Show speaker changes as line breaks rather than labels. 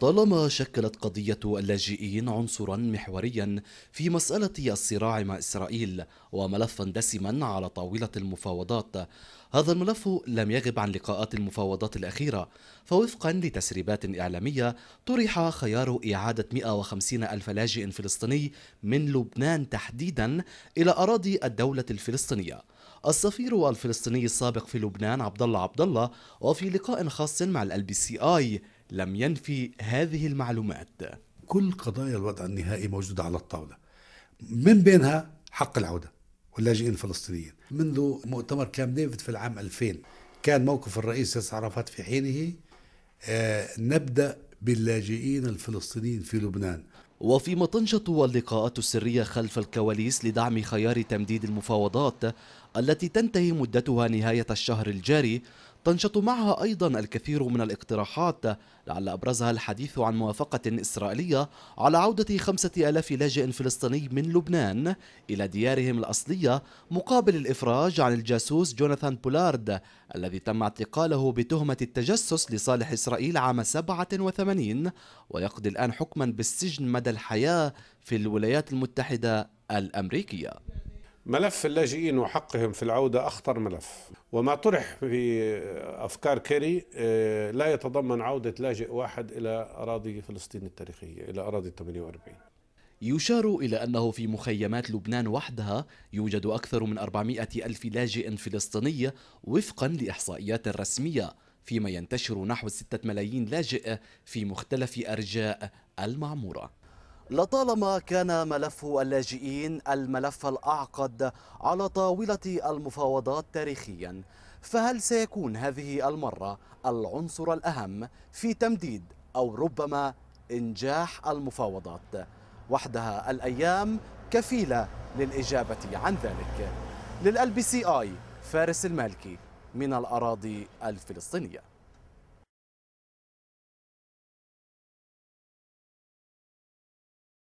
طالما شكلت قضية اللاجئين عنصرا محوريا في مسألة الصراع مع إسرائيل وملفا دسما على طاولة المفاوضات هذا الملف لم يغب عن لقاءات المفاوضات الأخيرة فوفقا لتسريبات إعلامية طرح خيار إعادة 150 ألف لاجئ فلسطيني من لبنان تحديدا إلى أراضي الدولة الفلسطينية السفير الفلسطيني السابق في لبنان عبد الله عبد الله وفي لقاء خاص مع ال بي سي اي لم
ينفي هذه المعلومات كل قضايا الوضع النهائي موجودة على الطاولة من بينها حق العودة واللاجئين الفلسطينيين منذ مؤتمر كام ديفيد في العام 2000 كان موقف الرئيس ياسر عرفات في حينه آه نبدأ باللاجئين الفلسطينيين في لبنان وفيما تنشط اللقاءات السرية
خلف الكواليس لدعم خيار تمديد المفاوضات التي تنتهي مدتها نهاية الشهر الجاري تنشط معها أيضا الكثير من الاقتراحات لعل أبرزها الحديث عن موافقة إسرائيلية على عودة خمسة ألاف لاجئ فلسطيني من لبنان إلى ديارهم الأصلية مقابل الإفراج عن الجاسوس جوناثان بولارد الذي تم اعتقاله بتهمة التجسس لصالح إسرائيل عام 87 ويقضي الآن حكما بالسجن مدى الحياة في الولايات المتحدة
الأمريكية ملف اللاجئين وحقهم في العودة أخطر ملف وما طرح في أفكار كيري آه، لا يتضمن عودة لاجئ واحد إلى أراضي فلسطين التاريخية إلى أراضي 48 يشار إلى أنه في
مخيمات لبنان وحدها يوجد أكثر من 400 ألف لاجئ فلسطيني وفقا لإحصائيات رسمية فيما ينتشر نحو 6 ملايين لاجئ في مختلف أرجاء المعمورة لطالما كان ملف اللاجئين الملف الأعقد على طاولة المفاوضات تاريخيا فهل سيكون هذه المرة العنصر الأهم في تمديد أو ربما إنجاح المفاوضات وحدها الأيام كفيلة للإجابة عن ذلك للألبي سي آي فارس المالكي
من الأراضي الفلسطينية